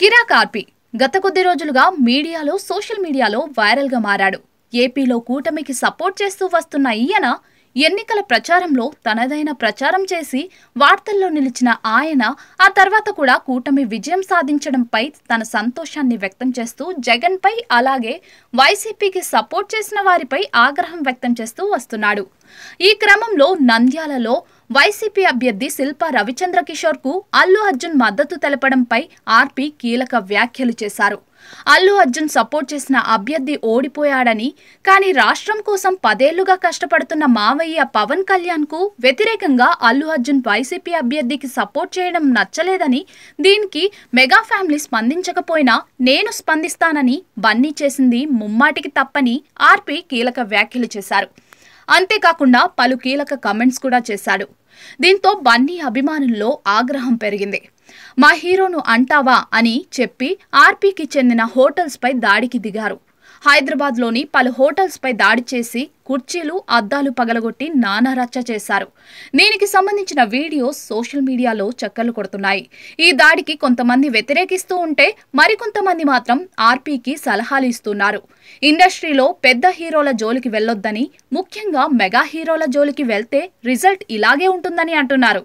కిరా కార్పి గత కొద్ది రోజులుగా మీడియాలో సోషల్ మీడియాలో వైరల్గా మారాడు ఏపీలో కూటమికి సపోర్ట్ చేస్తూ వస్తున్న ఈయన ఎన్నికల ప్రచారంలో తనదైన ప్రచారం చేసి వార్తల్లో నిలిచిన ఆయన ఆ తర్వాత కూడా కూటమి విజయం సాధించడంపై తన సంతోషాన్ని వ్యక్తం చేస్తూ జగన్పై అలాగే వైసీపీకి సపోర్ట్ చేసిన వారిపై ఆగ్రహం వ్యక్తం చేస్తూ వస్తున్నాడు ఈ క్రమంలో నంద్యాలలో వైసీపీ అభ్యర్థి శిల్ప రవిచంద్ర కిషోర్ కు అల్లు అర్జున్ మద్దతు తెలపడంపై ఆర్పీ కీలక వ్యాఖ్యలు చేశారు అల్లు అర్జున్ సపోర్ట్ చేసిన అభ్యర్థి ఓడిపోయాడని కానీ రాష్ట్రం కోసం పదేళ్లుగా కష్టపడుతున్న మావయ్య పవన్ కళ్యాణ్ కు వ్యతిరేకంగా అల్లు అర్జున్ వైసీపీ అభ్యర్థికి సపోర్ట్ చేయడం నచ్చలేదని దీనికి మెగా ఫ్యామిలీ స్పందించకపోయినా నేను స్పందిస్తానని బన్నీ చేసింది ముమ్మాటికి తప్పని ఆర్పీ కీలక వ్యాఖ్యలు చేశారు అంతేకాకుండా పలు కీలక కమెంట్స్ కూడా చేశాడు దీంతో బన్నీ అభిమానుల్లో ఆగ్రహం పెరిగింది మా హీరోను అంటావా అని చెప్పి ఆర్పీకి చెందిన హోటల్స్పై దాడికి దిగారు హైదరాబాద్లోని పలు హోటల్స్పై దాడి చేసి కుర్చీలు అద్దాలు పగలగొట్టి నానా రచ్చ చేశారు దీనికి సంబంధించిన వీడియో సోషల్ మీడియాలో చక్కర్లు కొడుతున్నాయి ఈ దాడికి కొంతమంది వ్యతిరేకిస్తూ ఉంటే మరికొంతమంది మాత్రం ఆర్పీకి సలహాలు ఇస్తున్నారు ఇండస్ట్రీలో పెద్ద హీరోల జోలికి వెళ్ళొద్దని ముఖ్యంగా మెగా హీరోల జోలికి వెళ్తే రిజల్ట్ ఇలాగే ఉంటుందని అంటున్నారు